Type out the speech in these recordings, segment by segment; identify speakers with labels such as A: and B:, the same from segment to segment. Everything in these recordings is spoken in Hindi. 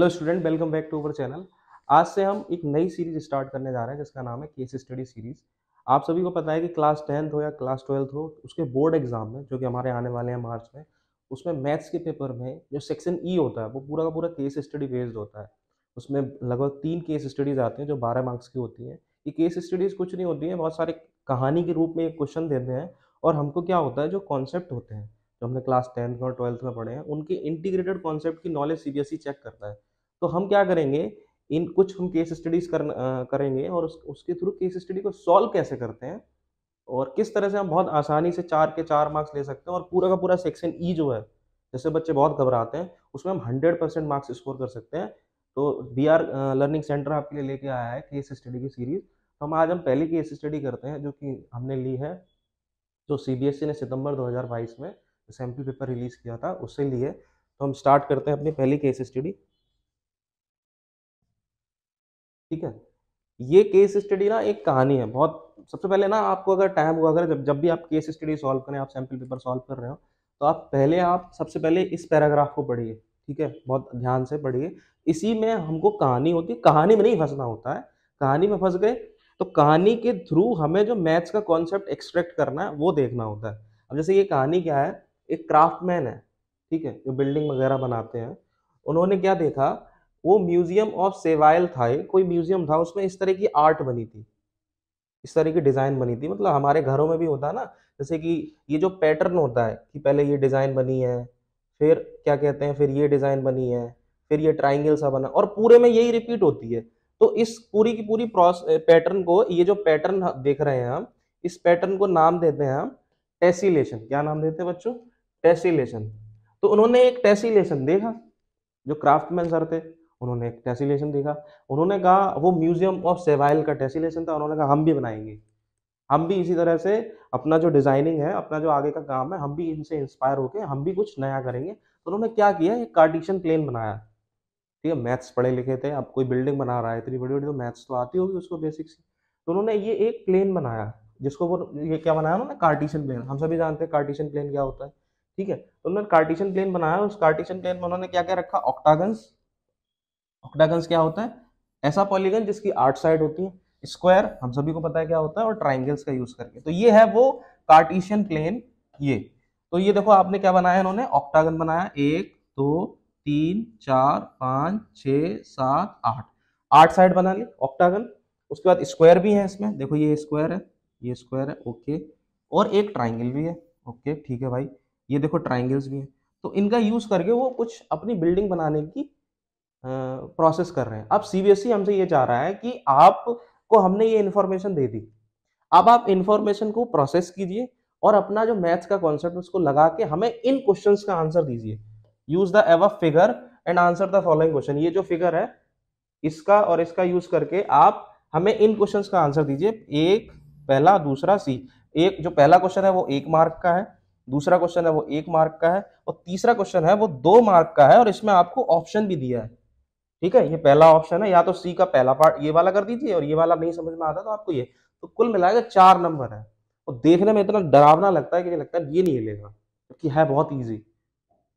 A: hello student welcome back to our channel आज से हम एक नई सीरीज स्टार्ट करने जा रहे हैं जिसका नाम है केस स्टडी सीरीज आप सभी को पता है कि क्लास टेंथ हो या क्लास ट्वेल्थ हो उसके बोर्ड एग्जाम में जो कि हमारे आने वाले हैं मार्च में उसमें मैथ्स के पेपर में जो सेक्शन ई e होता है वो पूरा का पूरा केस स्टडी बेस्ड होता है उसमें लगभग तीन केस स्टडीज आते हैं जो बारह मार्क्स की होती हैं ये केस स्टडीज कुछ नहीं होती हैं बहुत सारे कहानी के रूप में एक क्वेश्चन देते हैं और हमको क्या होता है जो कॉन्सेप्ट होते हैं जो हमने क्लास टेंथ में और ट्वेल्थ में पढ़े हैं उनके इंटीग्रेटेड कॉन्सेप्ट की नॉलेज सी चेक करता है तो हम क्या करेंगे इन कुछ हम केस स्टडीज कर, करेंगे और उस, उसके थ्रू केस स्टडी को सॉल्व कैसे करते हैं और किस तरह से हम बहुत आसानी से चार के चार मार्क्स ले सकते हैं और पूरा का पूरा सेक्शन ई e जो है जैसे बच्चे बहुत घबराते हैं उसमें हम हंड्रेड परसेंट मार्क्स स्कोर कर सकते हैं तो बी आर लर्निंग सेंटर आपके लिए लेके आया है केस स्टडी की सीरीज तो हम आज हम पहली केस स्टडी करते हैं जो कि हमने ली है जो सी बी एस ई ने सितंबर 2022 में सैम्पल पेपर रिलीज़ किया था उससे लिए तो हम स्टार्ट करते हैं अपनी पहली केस स्टडी ठीक है ये केस स्टडी ना एक कहानी है बहुत सबसे पहले ना आपको अगर टाइम हुआ अगर जब जब भी आप केस स्टडी सॉल्व करें आप सैम्पल पेपर सॉल्व कर रहे हो तो आप पहले आप सबसे पहले इस पैराग्राफ को पढ़िए ठीक है बहुत ध्यान से पढ़िए इसी में हमको कहानी होती है कहानी में नहीं फंसना होता है कहानी में फंस गए तो कहानी के थ्रू हमें जो मैथ्स का कॉन्सेप्ट एक्सट्रैक्ट करना है वो देखना होता है अब जैसे ये कहानी क्या है एक क्राफ्टमैन है ठीक है जो बिल्डिंग वगैरह बनाते हैं उन्होंने क्या देखा वो म्यूजियम ऑफ सेवाइल था कोई म्यूजियम था उसमें इस तरह की आर्ट बनी थी इस तरह की डिज़ाइन बनी थी मतलब हमारे घरों में भी होता है ना जैसे कि ये जो पैटर्न होता है कि पहले ये डिज़ाइन बनी है फिर क्या कहते हैं फिर ये डिज़ाइन बनी है फिर ये ट्राइंगल सा बना और पूरे में यही रिपीट होती है तो इस पूरी की पूरी पैटर्न को ये जो पैटर्न देख रहे हैं हम इस पैटर्न को नाम देते हैं हम टेसिलेशन क्या नाम देते हैं बच्चों टेसिलेशन तो उन्होंने एक टेसिलेशन देखा जो क्राफ्टमैन सर थे उन्होंने एक टेसिलेशन देखा उन्होंने कहा वो म्यूजियम ऑफ सेवाइल का टेसिलेशन था उन्होंने कहा हम भी बनाएंगे हम भी इसी तरह से अपना जो डिजाइनिंग है अपना जो आगे का काम है हम भी इनसे इंस्पायर होके हम भी कुछ नया करेंगे तो उन्होंने क्या किया एक कार्टिशन प्लेन बनाया ठीक है मैथ्स पढ़े लिखे थे अब कोई बिल्डिंग बना रहा है इतनी बड़ी बड़ी तो मैथ्स तो आती होगी उसको बेसिक्स तो उन्होंने ये एक प्लेन बनाया जिसको वो ये क्या बनाया उन्होंने कार्टिशन प्लेन हम सभी जानते हैं कार्टिशन प्लेन क्या होता है ठीक है तो उन्होंने कार्टिशन प्लेन बनाया उस कार्टिशन प्लेन में उन्होंने क्या क्या रखा ऑक्टागन्स ऑक्टागन क्या होता है ऐसा पॉलीगन जिसकी आठ साइड होती है स्क्वायर हम सभी को पता है क्या होता है और ट्राइंगल्स का यूज करके तो ये है वो कार्टिशियन प्लेन ये तो ये देखो आपने क्या बनाया इन्होंने ऑक्टागन बनाया एक दो तीन चार पाँच छ सात आठ आठ साइड बना ली ऑक्टागन उसके बाद स्क्वायर भी है इसमें देखो ये स्क्वायर है ये स्क्वायर है ओके और एक ट्राइंगल भी है ओके ठीक है भाई ये देखो ट्राइंगल्स भी है तो इनका यूज करके वो कुछ अपनी बिल्डिंग बनाने की प्रोसेस कर रहे हैं अब सीबीएसई e हमसे ये चाह रहा है कि आपको हमने ये इन्फॉर्मेशन दे दी अब आप इन्फॉर्मेशन को प्रोसेस कीजिए और अपना जो मैथ्स का कॉन्सेप्ट उसको लगा के हमें इन क्वेश्चन का आंसर दीजिए use the above figure and answer the following question ये जो फिगर है इसका और इसका यूज करके आप हमें इन क्वेश्चन का आंसर दीजिए एक पहला दूसरा सी एक जो पहला क्वेश्चन है वो एक मार्क का है दूसरा क्वेश्चन है वो एक मार्क का है और तीसरा क्वेश्चन है वो दो मार्क का है और इसमें आपको ऑप्शन भी दिया है ठीक है ये पहला ऑप्शन है या तो सी का पहला पार्ट ये वाला कर दीजिए और ये वाला नहीं समझ में आता तो आपको ये तो कुल मिलाएगा चार नंबर है और देखने में इतना डरावना लगता है कि लगता है ये नहीं हिलेगा क्योंकि है बहुत ईजी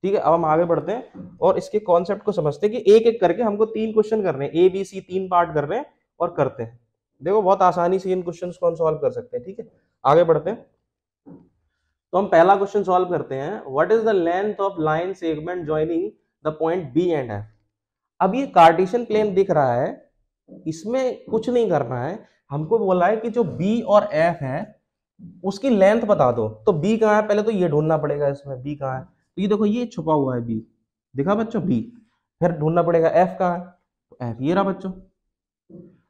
A: ठीक है अब हम आगे बढ़ते हैं और इसके कॉन्सेप्ट को समझते हैं कि एक एक करके हमको तीन क्वेश्चन कर रहे हैं ए बी सी तीन पार्ट कर रहे हैं और करते हैं देखो बहुत आसानी से इन क्वेश्चन को हम सॉल्व कर सकते हैं ठीक है आगे बढ़ते हैं तो हम पहला क्वेश्चन सॉल्व करते हैं what is the length of line segment joining the point B and F अब ये कार्टेशियन प्लेन दिख रहा है इसमें कुछ नहीं करना है हमको बोला है कि जो बी और एफ है उसकी लेंथ बता दो तो बी कहाँ है पहले तो ये ढूंढना पड़ेगा इसमें बी कहाँ है तो ये देखो ये छुपा हुआ है बी देखा बच्चों बी फिर ढूंढना पड़ेगा एफ कहाँ है एफ तो ये रहा बच्चों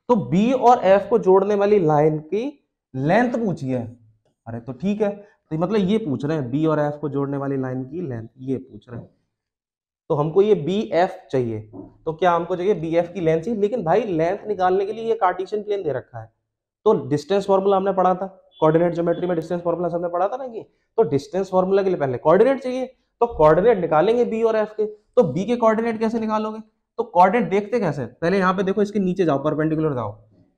A: तो बी और एफ को जोड़ने वाली लाइन की लेंथ पूछी है अरे तो ठीक है तो मतलब ये पूछ रहे हैं बी और एफ को जोड़ने वाली लाइन की लेंथ ये पूछ रहे हैं तो हमको ये बी एफ चाहिए तो क्या हमको चाहिए बी एफ की लेंथ चाहिए लेकिन भाई लेंथ निकालने के लिए ये कार्टिशियन प्लेन दे रखा है तो डिस्टेंस फॉर्मूला हमने पढ़ा था कोऑर्डिनेट ज्योमेट्री में डिस्टेंस फॉर्मूला हमने पढ़ा था ना कि तो डिस्टेंस फॉर्मूला के लिए पहले कॉर्डिनेट चाहिए तो कॉर्डिनेट निकालेंगे बी और एफ के तो बी के कॉर्डिनेट कैसे निकालोगे तो कॉर्डिनेट देखते कैसे पहले यहाँ पे देखो इसके नीचे जाओ परपेंडिकुलर जाओ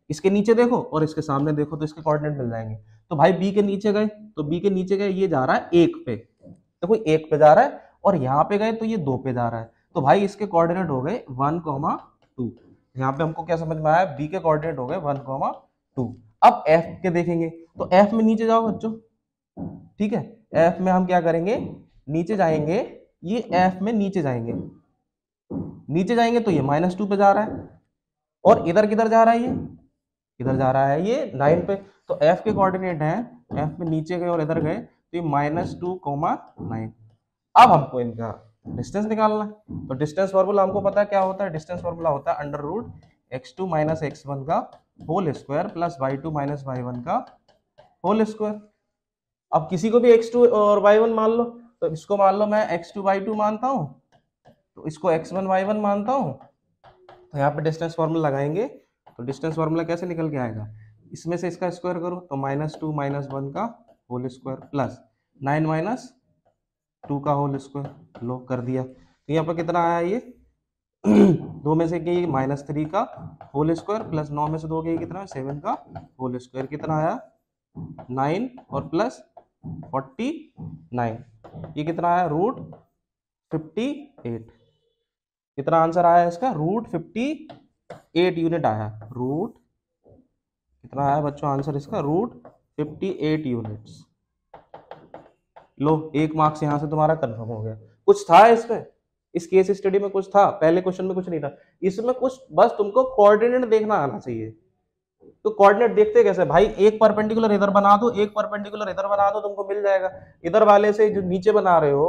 A: इसके नीचे देखो और इसके सामने देखो तो इसके कॉर्डिनेट मिल जाएंगे तो भाई बी के नीचे गए तो बी के नीचे गए ये जा रहा है एक पे देखो एक पे जा रहा है और यहाँ पे गए तो ये दो पे जा रहा है तो भाई इसके कोऑर्डिनेट हो गए वन कोमा टू यहाँ पे हमको क्या समझ में आया बी के कोऑर्डिनेट हो गए वन कोमा टू अब एफ के देखेंगे तो एफ में नीचे जाओ बच्चों ठीक है एफ में हम क्या करेंगे नीचे जाएंगे ये एफ में नीचे जाएंगे नीचे जाएंगे तो ये माइनस टू पे जा रहा है और इधर किधर जा रहा है ये इधर जा रहा है ये नाइन पे तो एफ के कोऑर्डिनेट है एफ में नीचे गए और इधर गए तो ये माइनस टू कोमा नाइन अब हमको इनका डिस्टेंस निकालना है तो डिस्टेंस फॉर्मूला हमको पता है क्या होता है डिस्टेंस फॉर्मूला होता है under root x two minus x one का whole square plus y two minus y one का होल स्क्वायर अब किसी को भी एक्स टू और वाई वन मान लो तो इसको मान लो मैं एक्स टू वाई टू मानता हूँ तो इसको एक्स वन वाई वन मानता हूँ तो यहाँ पे डिस्टेंस फॉर्मूला लगाएंगे तो डिस्टेंस फॉर्मूला कैसे निकल के आएगा इसमें से इसका स्क्वायर करो तो माइनस टू माइनस वन का whole square plus nine minus two का होल स्क्वायर लॉक कर दिया तो यहाँ पर कितना आया ये दो में से गई माइनस थ्री का होल स्क्वायर प्लस नौ में से दो गई कितना सेवन का होल स्क्वायर कितना आया नाइन और प्लस फोर्टी नाइन ये कितना आया रूट फिफ्टी एट कितना आंसर आया इसका रूट फिफ्टी एट यूनिट आया रूट कितना आया बच्चों आंसर इसका रूट फिफ्टी एट यूनिट्स लो एक मार्क्स यहाँ से तुम्हारा कन्फर्म हो गया कुछ था इसमें इस केस स्टडी में कुछ था पहले क्वेश्चन में कुछ नहीं था इसमें कुछ बस तुमको कोऑर्डिनेट देखना आना चाहिए तो कोऑर्डिनेट देखते कैसे भाई एक परपेंडिकुलर इधर बना दो एक परपेंडिकुलर इधर बना दो तुमको मिल जाएगा इधर वाले से जो नीचे बना रहे हो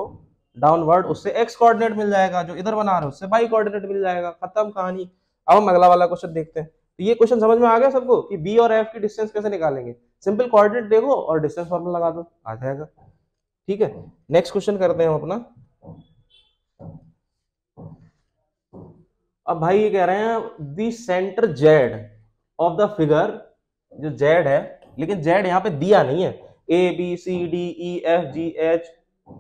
A: डाउनवर्ड उससे एक्स कोऑर्डिनेट मिल जाएगा जो इधर बना रहे हो उससे वाई कोऑर्डिनेट मिल जाएगा खत्म कहानी अब हम अगला वाला क्वेश्चन देखते हैं तो ये क्वेश्चन समझ में आ गया सबको कि बी और एफ की डिस्टेंस कैसे निकालेंगे सिंपल कोऑर्डिनेट देखो और डिस्टेंस फॉर्मूला लगा दो आ जाएगा ठीक है नेक्स्ट क्वेश्चन करते हैं हम अपना अब भाई ये कह रहे हैं the centre Z of the figure जो जेड है लेकिन जेड यहाँ पे दिया नहीं है A B C D E F G H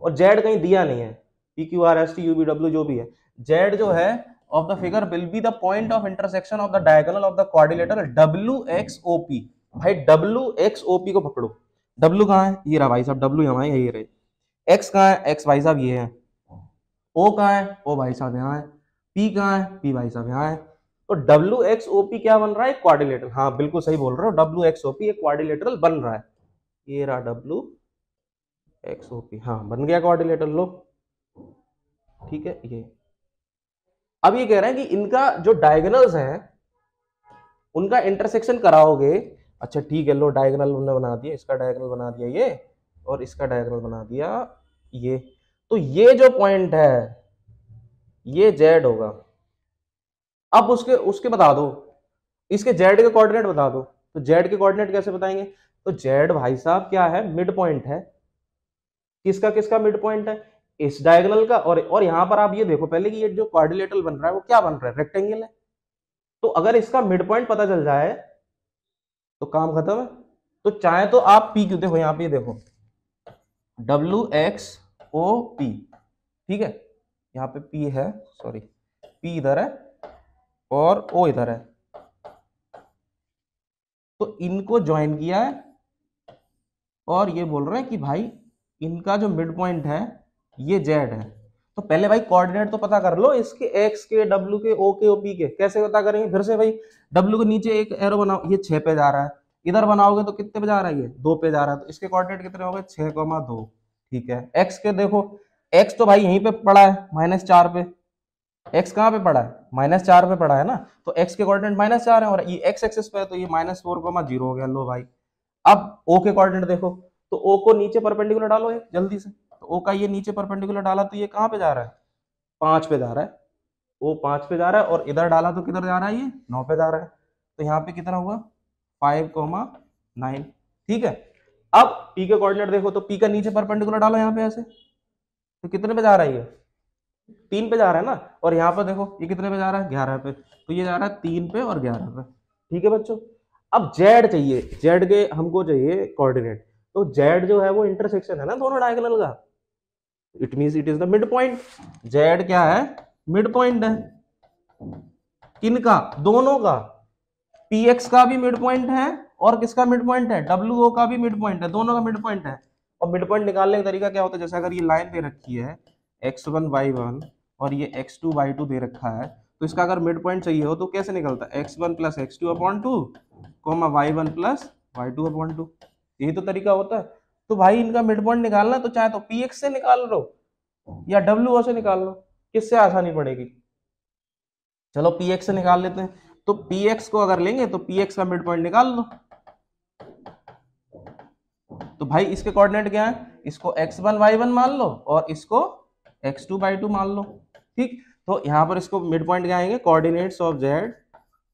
A: और जेड कहीं दिया नहीं है P Q R S T U V W जो भी है जेड जो है of the figure will be the point of intersection of the diagonal of the coordinator W X O P भाई डब्ल्यू एक्स ओ पी को पकड़ो डब्ल्यू कहाँ है ये रहा भाई साहब डब्ल्यू यहाँ है रहे एक्स कहाँ है एक्स भाई साहब ये है ओ कहाँ है ओ भाई साहब यहाँ है पी कहाँ है पी भाई साहब यहाँ है तो डब्ल्यू एक्स ओ पी क्या बन रहा है क्वारिलेटरल हाँ बिल्कुल सही बोल रहे हो डब्ल्यू एक्स ओ पी एक क्वारिलेटरल बन रहा है ये रहा डब्ल्यू एक्स ओ पी हाँ बन गया क्वारिलेटरल लो ठीक है ये अब ये कह रहे हैं कि इनका जो डायगनल्स है उनका इंटरसेक्शन कराओगे अच्छा ठीक है लो डायगनल उन्होंने बना दिया इसका डायगनल बना दिया ये और इसका डायग्राम बना दिया ये तो ये जो पॉइंट है ये जेड होगा अब उसके उसके बता दो इसके जेड के कोऑर्डिनेट बता दो तो जेड के कोऑर्डिनेट कैसे बताएंगे तो जेड भाई साहब क्या है मिड पॉइंट है किसका किसका मिड पॉइंट है इस डायगोनल का और और यहां पर आप ये देखो पहले कि ये जो क्वारिलेटरल बन रहा है वो क्या बन रहा है रेक्टेंगल है तो अगर इसका मिड पॉइंट पता चल जाए तो काम खत्म है तो चाहे तो आप पी क्यू देखो यहां पे देखो डब्ल्यू एक्स ओ पी ठीक है यहाँ पे पी है सॉरी पी इधर है और ओ इधर है तो इनको ज्वाइन किया है और ये बोल रहे हैं कि भाई इनका जो मिड पॉइंट है ये जेड है तो पहले भाई कोऑर्डिनेट तो पता कर लो इसके एक्स के डब्ल्यू के ओ के ओ पी के कैसे पता करेंगे फिर से भाई डब्ल्यू के नीचे एक एरो बनाओ ये छः पे जा रहा है इधर बनाओगे तो कितने पे जा रहा है ये दो पे जा रहा है तो इसके कोऑर्डिनेट कितने हो गए छह कोमा दो ठीक है एक्स के देखो एक्स तो भाई यहीं पे पड़ा है माइनस चार पे एक्स कहाँ पे पड़ा है माइनस चार पे पड़ा है ना तो एक्स के कोऑर्डिनेट माइनस चार है और ये एक्स एक्सेस पे है तो ये माइनस फोर कोमा जीरो हो गया लो भाई अब ओ के कोऑर्डिनेट देखो तो ओ को नीचे परपेंडिकुलर डालो ये जल्दी से तो ओ का ये नीचे परपेंडिकुलर डाला तो ये कहाँ पे जा रहा है पांच पे जा रहा है ओ पांच पे जा रहा है और इधर डाला तो किधर जा रहा है ये नौ पे जा रहा है तो यहाँ पे कितना हुआ फाइव कॉमा नाइन ठीक है अब P के कोऑर्डिनेट देखो तो P का नीचे परपेंडिकुलर डालो यहाँ पे ऐसे तो कितने पे जा रहा है ये तीन पे जा रहा है ना और यहाँ पर देखो ये कितने पे जा रहा है ग्यारह पे तो ये जा रहा है तीन पे और ग्यारह पे ठीक है बच्चों अब जेड चाहिए जेड के हमको चाहिए कोऑर्डिनेट तो जेड जो है वो इंटरसेक्शन है ना दोनों डायगोनल का it mean it is the mid point Z क्या है मिड पॉइंट है किन का दोनों का पी एक्स का भी मिड पॉइंट है और किसका मिड पॉइंट है डब्ल्यू ओ का भी मिड पॉइंट है दोनों का मिड पॉइंट है और मिड पॉइंट निकालने का तरीका क्या होता है जैसे अगर ये लाइन दे रखी है एक्स वन वाई वन और ये एक्स टू वाई टू दे रखा है तो इसका अगर मिड पॉइंट चाहिए हो तो कैसे निकलता है x one plus x two upon two comma y one plus y two upon two यही तो तरीका होता है तो भाई इनका मिड पॉइंट निकालना तो चाहे तो पी एक्स से निकाल लो या डब्ल्यू ओ से निकाल लो किससे आसानी पड़ेगी चलो पी एक्स से निकाल लेते हैं तो पी एक्स को अगर लेंगे तो पी एक्स का मिड पॉइंट निकाल लो तो भाई इसके कोऑर्डिनेट क्या है इसको एक्स वन वन मान लो और इसको एक्स टू बाई टू मान लो ठीक तो यहां पर इसको मिड पॉइंट क्या आएंगे coordinates of z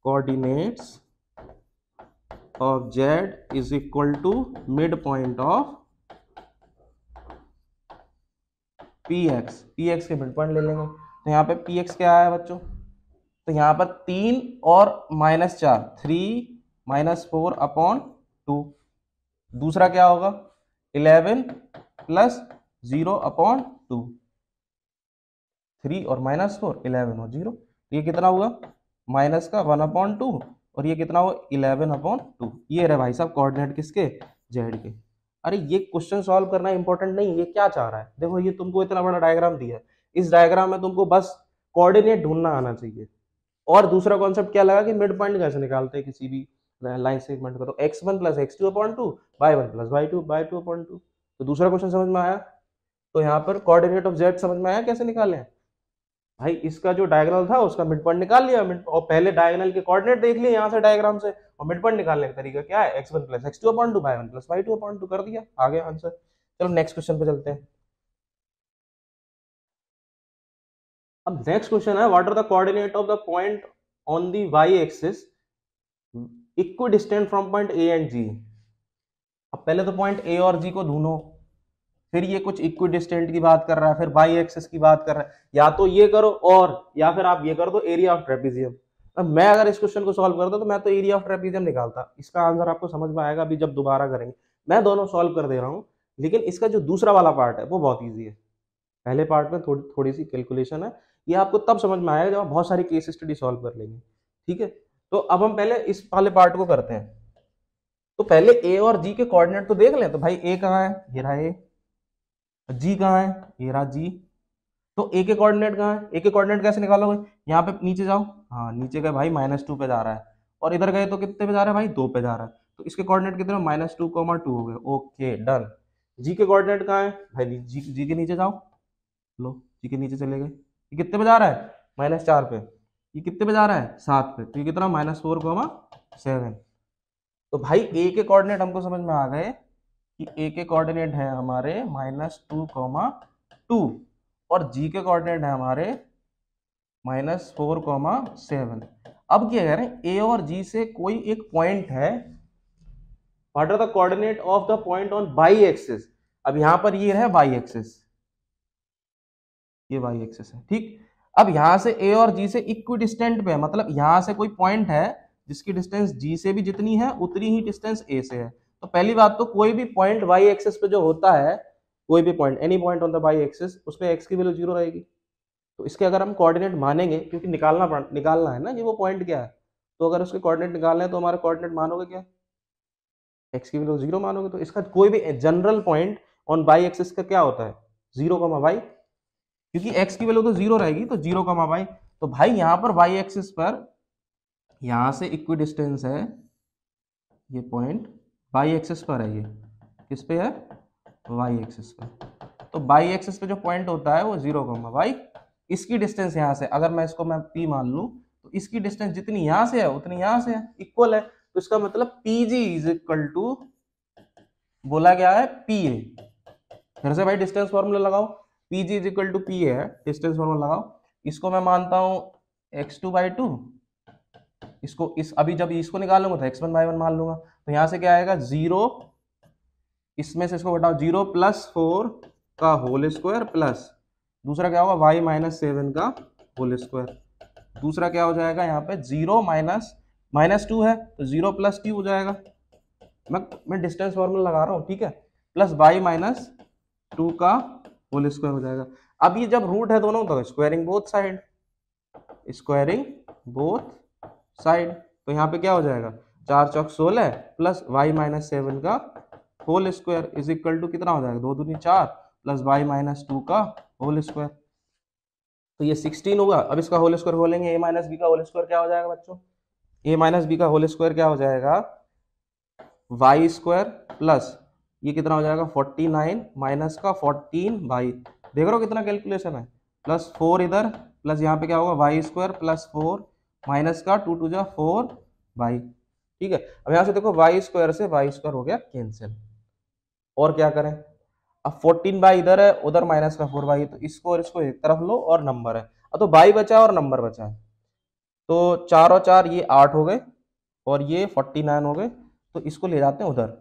A: coordinates of z is equal to mid point of P X P X के मिड पॉइंट ले लेंगे तो यहां पे पी एक्स क्या आया बच्चों तो यहाँ पर तीन और माइनस चार three minus four upon two दूसरा क्या होगा eleven plus zero upon two three और माइनस फोर इलेवन और जीरो तो ये कितना हुआ माइनस का वन अपॉन टू और ये कितना हुआ इलेवन अपॉन टू ये रहे भाई साहब कोऑर्डिनेट किसके जेड के अरे ये क्वेश्चन सॉल्व करना इंपॉर्टेंट नहीं ये क्या चाह रहा है देखो ये तुमको इतना बड़ा डायग्राम दिया है इस डायग्राम में तुमको बस कोऑर्डिनेट ढूंढना आना चाहिए और दूसरा कॉन्सेप्ट क्या लगा कि मिड पॉइंट कैसे निकालते हैं किसी भी लाइन सेगमेंट का तो x one plus x two upon two y one plus y two y two upon two तो दूसरा क्वेश्चन समझ में आया तो यहाँ पर कोऑर्डिनेट ऑफ जेड समझ में आया कैसे निकाले हैं भाई इसका जो डायग्नल था उसका मिड पॉइंट निकाल लिया और पहले डायग्नल के कोऑर्डिनेट देख लिए यहाँ से डायग्राम से और मिड पॉइंट निकालने का तरीका क्या है x one plus x two upon two y one plus y two upon two कर दिया आगे आंसर चलो नेक्स्ट क्वेश्चन पे चलते हैं अब नेक्स्ट क्वेश्चन है what are the coordinate of the point on the y axis equidistant from point A and G अब पहले तो पॉइंट ए और जी को ढूंढो फिर ये कुछ इक्वी डिस्टेंट की बात कर रहा है फिर वाई एक्सिस की बात कर रहा है या तो ये करो और या फिर आप ये कर दो एरिया ऑफ ट्रेपिजियम अब मैं अगर इस क्वेश्चन को सॉल्व करता तो मैं तो एरिया ऑफ ट्रेपिजियम निकालता इसका आंसर आपको समझ में आएगा अभी जब दोबारा करेंगे मैं दोनों सॉल्व कर दे रहा हूँ लेकिन इसका जो दूसरा वाला पार्ट है वो बहुत ईजी है पहले पार्ट में थोड़ी थोड़ी सी कैलकुलेशन है ये आपको तब समझ में आएगा जब आप बहुत सारी केस स्टडी सॉल्व कर लेंगे ठीक है तो अब हम पहले इस वाले पार्ट को करते हैं तो पहले ए और जी के कोऑर्डिनेट तो देख लें तो भाई ए कहाँ है ये रहा ए जी कहाँ है ये रहा जी तो ए के कोऑर्डिनेट कहाँ है ए के कोऑर्डिनेट कैसे निकालोगे यहाँ पे नीचे जाओ हाँ नीचे गए भाई माइनस टू पे जा रहा है और इधर गए तो कितने पे जा रहा है भाई दो पे जा रहा है तो इसके कोऑर्डिनेट कितने माइनस टू कॉमा टू हो गए ओके डन जी के कोऑर्डिनेट कहाँ है भाई जी जी के नीचे जाओ लो जी के नीचे चले गए ये कितने पे जा रहा है माइनस चार पे ये कितने पे जा रहा है सात पे तो ये कितना माइनस फोर कोमा सेवन तो भाई ए के कोऑर्डिनेट हमको समझ में आ गए कि ए के कोऑर्डिनेट है हमारे माइनस टू कोमा टू और जी के कोऑर्डिनेट है हमारे माइनस फोर कोमा सेवन अब क्या कह रहे हैं ए और जी से कोई एक पॉइंट है what are the coordinate of the point on y axis अब यहां पर ये है बाई एक्सिस ये वाई एक्सेस है ठीक अब यहां से ए और जी से इक्वी डिस्टेंट पे है मतलब यहां से कोई पॉइंट है जिसकी डिस्टेंस जी से भी जितनी है उतनी ही डिस्टेंस ए से है तो पहली बात तो कोई भी पॉइंट वाई एक्सेस पे जो होता है कोई भी point any point on the y axis उसमें एक्स की वैल्यू जीरो रहेगी तो इसके अगर हम कोऑर्डिनेट मानेंगे क्योंकि निकालना निकालना है ना कि वो पॉइंट क्या है तो अगर उसके कोऑर्डिनेट निकालना है तो हमारे कोऑर्डिनेट मानोगे क्या एक्स की वैल्यू जीरो मानोगे तो इसका कोई भी general point on y axis का क्या होता है जीरो कमा वाई क्योंकि एक्स की वैल्यू तो जीरो रहेगी तो जीरो कमा वाई तो भाई यहां पर वाई एक्सिस पर यहां से इक्वी डिस्टेंस है ये पॉइंट वाई एक्सिस पर है ये किस पे है वाई एक्सिस पर तो वाई एक्सिस पे जो पॉइंट होता है वो जीरो कमा वाई इसकी डिस्टेंस यहां से अगर मैं इसको मैं पी मान लू तो इसकी डिस्टेंस जितनी यहां से है उतनी यहां से है इक्वल है तो इसका मतलब P G is equal to बोला गया है पी ए फिर से भाई डिस्टेंस फॉर्मूला लगाओ PG G is equal to P है डिस्टेंस फॉर्मल लगाओ इसको मैं मानता हूँ X2 टू बाई टू इसको इस अभी जब इसको निकालूंगा तो एक्स वन बाई वन मान लूंगा तो यहाँ से क्या आएगा जीरो इसमें से इसको घटाओ जीरो प्लस फोर का होल स्क्वायर प्लस दूसरा क्या होगा Y माइनस सेवन का होल स्क्वायर दूसरा क्या हो जाएगा यहाँ पे जीरो माइनस माइनस टू है तो जीरो प्लस क्यू हो जाएगा मैं मैं डिस्टेंस फॉर्मूला लगा रहा हूँ ठीक है प्लस वाई माइनस टू का होल स्क्वायर हो जाएगा अब ये जब रूट है दोनों तो squaring both side squaring both side तो यहाँ पे क्या हो जाएगा चार चौक सोलह प्लस वाई माइनस सेवन का whole square is equal to कितना हो जाएगा दो दूनी चार प्लस वाई माइनस टू का होल स्क्वायर तो ये सिक्सटीन होगा अब इसका होल स्क्वायर बोलेंगे ए माइनस बी का होल स्क्वायर क्या हो जाएगा बच्चों ए माइनस बी का होल स्क्वायर क्या हो जाएगा वाई स्क्वायर प्लस ये कितना हो जाएगा फोर्टी नाइन माइनस का फोर्टीन बाई देख रहे हो कितना कैलकुलेशन है प्लस फोर इधर प्लस यहाँ पे क्या होगा y square plus four minus का टू टू जा फोर बाई ठीक है अब यहाँ से देखो वाई स्क्वायर से वाई स्क्वायर हो गया कैंसिल और क्या करें अब फोर्टीन बाई इधर है उधर माइनस का फोर बाई तो इसको और इसको एक तरफ लो और नंबर है अब तो बाई बचा और नंबर बचा है तो चार और चार ये आठ हो गए और ये फोर्टी नाइन हो गए तो इसको ले जाते हैं उधर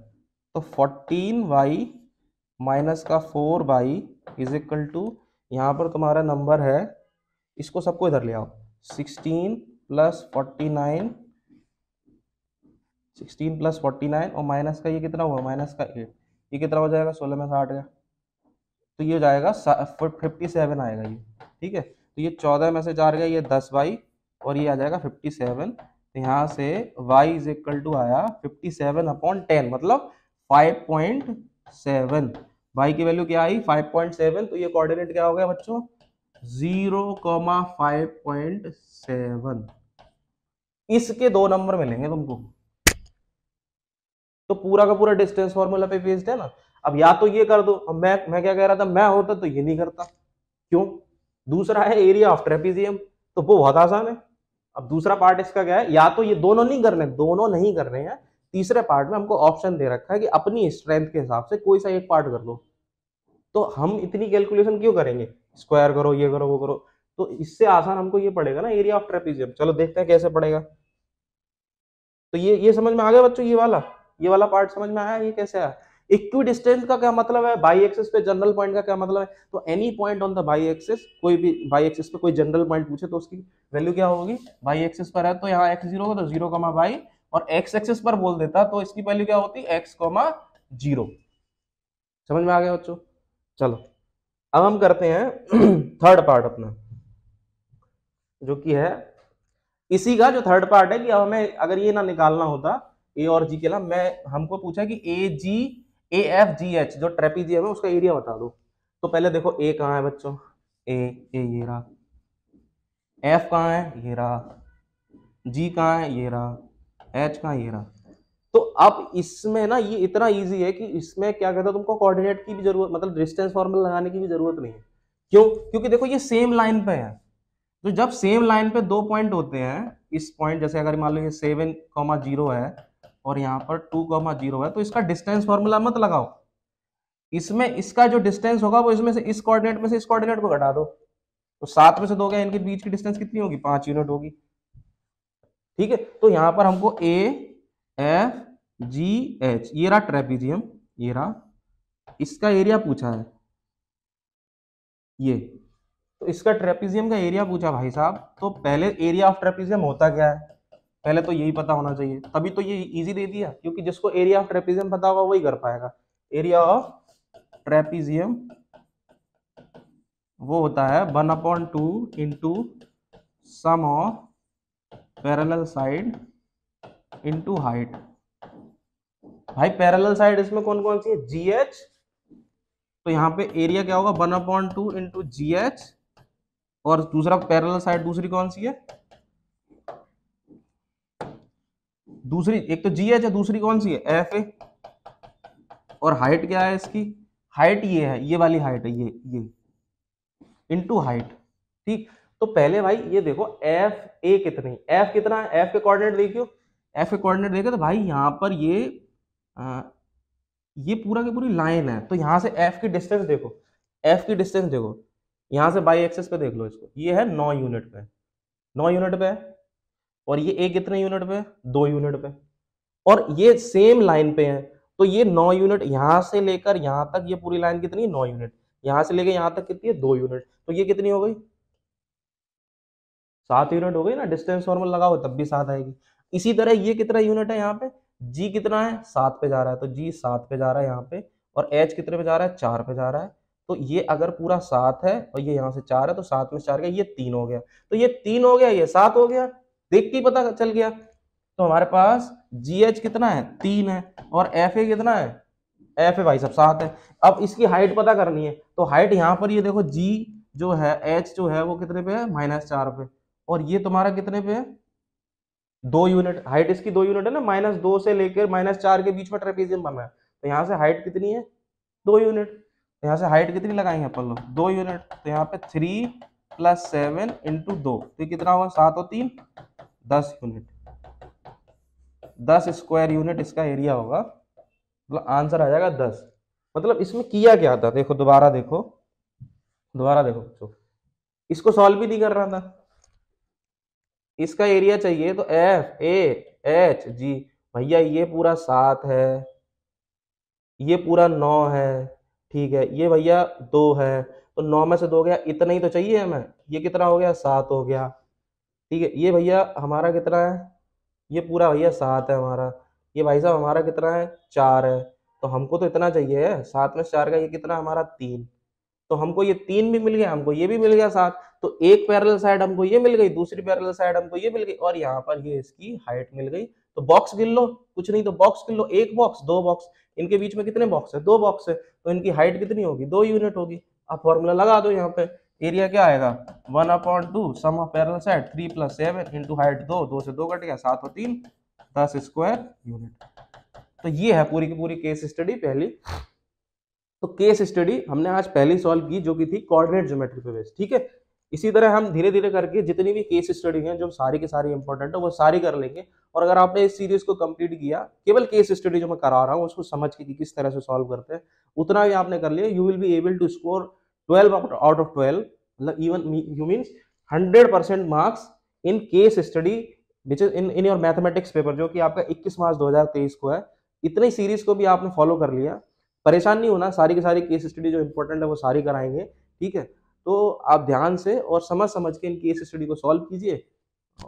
A: तो फोर्टीन वाई माइनस का four y is equal to यहाँ पर तुम्हारा नंबर है इसको सबको इधर ले आओ sixteen plus forty nine sixteen plus forty nine और माइनस का ये कितना हुआ माइनस का एट ये कितना हो जाएगा सोलह में साठ गया तो ये हो जाएगा फिफ्टी सेवन आएगा ये ठीक है तो ये चौदह में से चार गया ये दस वाई और ये आ जाएगा फिफ्टी सेवन तो यहाँ से वाई इज इक्वल टू आया फिफ्टी सेवन अपॉन टेन मतलब 5.7 भाई की वैल्यू क्या आई 5.7 तो ये कोऑर्डिनेट क्या हो गया बच्चों 0.5.7 फाइव पॉइंट सेवन इसके दो नंबर मिलेंगे तुमको तो पूरा का पूरा डिस्टेंस फॉर्मूला पे बेस्ड है ना अब या तो ये कर दो अब मैं मैं क्या कह रहा था मैं होता तो ये नहीं करता क्यों दूसरा है एरिया ऑफ ट्रेपीजियम तो वो बहुत आसान है अब दूसरा पार्ट इसका क्या है या तो ये दोनों नहीं करने दोनों नहीं करने हैं तीसरे पार्ट में हमको ऑप्शन दे रखा है कि अपनी स्ट्रेंथ के हिसाब से कोई सा एक पार्ट कर लो तो हम इतनी कैलकुलेशन क्यों करेंगे स्क्वायर करो ये करो वो करो तो इससे आसान हमको ये पड़ेगा ना एरिया ऑफ ट्रेपीजियम चलो देखते हैं कैसे पड़ेगा तो ये ये समझ में आ गया बच्चों ये वाला ये वाला पार्ट समझ में आया ये कैसे आया इक्वी डिस्टेंस का क्या मतलब है बाई एक्सिस पे जनरल पॉइंट का क्या मतलब है तो any point on the y axis कोई भी बाई एक्सिस पे कोई जनरल पॉइंट पूछे तो उसकी वैल्यू क्या होगी बाई एक्सिस पर है तो यहाँ एक्स जीरो तो जीरो कमा बाई और एक्स एक्सेस पर बोल देता तो इसकी वैल्यू क्या होती एक्स कॉमा जीरो समझ में आ गया बच्चों चलो अब हम करते हैं थर्ड पार्ट अपना जो कि है इसी का जो थर्ड पार्ट है कि अब हमें अगर ये ना निकालना होता ए और जी के ना मैं हमको पूछा कि A G A F G H जो ट्रेपीजियम है उसका एरिया बता दो तो पहले देखो ए कहाँ है बच्चों ए ए ये रहा एफ कहाँ है ये रहा जी कहाँ है ये रहा एच कहाँ ये रहा तो अब इसमें ना ये इतना इजी है कि इसमें क्या कहता है तुमको कोऑर्डिनेट की भी जरूरत मतलब डिस्टेंस फॉर्मूला लगाने की भी जरूरत नहीं है क्यों क्योंकि देखो ये सेम लाइन पे है तो जब सेम लाइन पे दो पॉइंट होते हैं इस पॉइंट जैसे अगर मान लो ये सेवन कॉमा जीरो है और यहाँ पर टू कॉमा जीरो है तो इसका डिस्टेंस फॉर्मूला मत लगाओ इसमें इसका जो डिस्टेंस होगा वो इसमें से इस कॉर्डिनेट में से इस कॉर्डिनेट को घटा दो तो सात में से दो गए इनके बीच की डिस्टेंस कितनी होगी पांच यूनिट होगी ठीक है तो यहां पर हमको ए एफ जी एच ये रहा ट्रेपीजियम ये रहा इसका एरिया पूछा है ये तो इसका ट्रेपीजियम का एरिया पूछा भाई साहब तो पहले एरिया ऑफ ट्रेपीजियम होता क्या है पहले तो यही पता होना चाहिए तभी तो ये इजी दे दिया क्योंकि जिसको एरिया ऑफ ट्रेपीजियम पता होगा वही कर पाएगा एरिया ऑफ ट्रेपीजियम वो होता है one upon two into sum of parallel side into height भाई पैरेलल साइड इसमें कौन कौन सी है जी एच तो यहां पे एरिया क्या होगा one upon two into G H और दूसरा पैरेलल साइड दूसरी कौन सी है दूसरी एक तो जी एच है दूसरी कौन सी है एफ ए और हाइट क्या है इसकी हाइट ये है ये वाली हाइट है ये ये इंटू हाइट ठीक तो पहले भाई ये देखो एफ ए कितनी एफ कितना है एफ के कोऑर्डिनेट देखियो एफ के कोऑर्डिनेट देखे तो भाई यहाँ पर ये आ, ये पूरा की पूरी लाइन है तो यहाँ से एफ की डिस्टेंस देखो एफ की डिस्टेंस देखो यहाँ से बाई एक्सेस पे देख लो इसको ये है नौ यूनिट पे नौ यूनिट पे है और ये ए कितने यूनिट पे दो यूनिट पे और ये सेम लाइन पे है तो ये नौ यूनिट यहाँ से लेकर यहाँ तक ये पूरी लाइन कितनी नौ यूनिट यहाँ से लेकर यहाँ तक कितनी है दो यूनिट तो ये कितनी हो गई सात यूनिट हो गई ना डिस्टेंस नॉर्मल लगाओ तब भी सात आएगी इसी तरह ये कितना यूनिट है यहाँ पे जी कितना है सात पे जा रहा है तो जी सात पे जा रहा है यहाँ पे और एच कितने पे जा रहा है चार पे जा रहा है तो ये अगर पूरा सात है और ये यहाँ से चार है तो सात में चार गया ये तीन हो गया तो ये तीन हो गया ये सात हो गया देख के पता चल गया तो हमारे पास जी एच कितना है तीन है और एफ ए कितना है एफ ए भाई सब सात है अब इसकी हाइट पता करनी है तो हाइट यहाँ पर ये देखो जी जो है एच जो है वो कितने पे है माइनस चार पे और ये तुम्हारा कितने पे है दो यूनिट हाइट इसकी दो यूनिट है ना माइनस दो से लेकर माइनस चार के बीच में ट्रेपेजियम बना है तो यहाँ से हाइट कितनी है दो यूनिट तो यहाँ से हाइट कितनी लगाएंगे अपन लोग दो यूनिट तो यहाँ पे थ्री प्लस सेवन इंटू दो तो कितना होगा सात और तीन दस यूनिट दस स्क्वायर यूनिट इसका एरिया होगा मतलब आंसर आ जाएगा दस मतलब इसमें किया क्या था देखो दोबारा देखो दोबारा देखो इसको सॉल्व भी नहीं कर रहा था इसका एरिया चाहिए तो एफ ए एच जी भैया ये पूरा सात है ये पूरा नौ है ठीक है ये भैया दो है तो नौ में से दो गया इतना ही तो चाहिए हमें ये कितना हो गया सात हो गया ठीक है ये भैया हमारा कितना है ये पूरा भैया सात है हमारा ये भाई साहब हमारा कितना है चार है तो हमको तो इतना चाहिए है सात में से चार का ये कितना हमारा तीन तो हमको ये तीन भी मिल गया हमको ये भी मिल गया सात तो एक पैरल साइड हमको ये मिल गई दूसरी पैरल साइड हमको ये मिल गई और यहाँ पर ये इसकी हाइट मिल गई तो बॉक्स गिन लो कुछ नहीं तो बॉक्स गिन लो एक बॉक्स दो बॉक्स इनके बीच में कितने बॉक्स है दो बॉक्स है तो इनकी हाइट कितनी होगी दो यूनिट होगी आप फॉर्मूला लगा दो यहाँ पे एरिया क्या आएगा one upon two sum side three plus seven into height दो दो से दो कट गया सात और तीन दस स्क्वायर यूनिट तो ये है पूरी की पूरी केस स्टडी पहली तो केस स्टडी हमने आज पहली सॉल्व की जो कि थी कोऑर्डिनेट ज्योमेट्री पे बेस्ड ठीक है इसी तरह हम धीरे धीरे करके जितनी भी केस स्टडी हैं जो सारी के सारी इंपॉर्टेंट है वो सारी कर लेंगे और अगर आपने इस सीरीज को कंप्लीट किया केवल केस स्टडी जो मैं करा रहा हूँ उसको समझ के कि किस तरह से सॉल्व करते हैं उतना ही आपने कर लिया you will be able to score twelve out of twelve मतलब even you means hundred percent marks in case study which is in in your mathematics paper जो कि आपका इक्कीस मार्च दो को है इतनी सीरीज को भी आपने फॉलो कर लिया परेशान नहीं होना सारी की सारी केस स्टडी जो इंपॉर्टेंट है वो सारी कराएंगे ठीक है तो आप ध्यान से और समझ समझ के इन केस स्टडी को सॉल्व कीजिए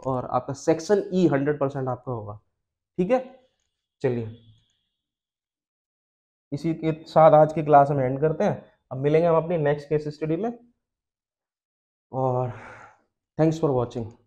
A: और आपका section E e hundred percent आपका होगा ठीक है चलिए इसी के साथ आज की क्लास हम एंड करते हैं अब मिलेंगे हम अपनी नेक्स्ट केस स्टडी में और थैंक्स फॉर वॉचिंग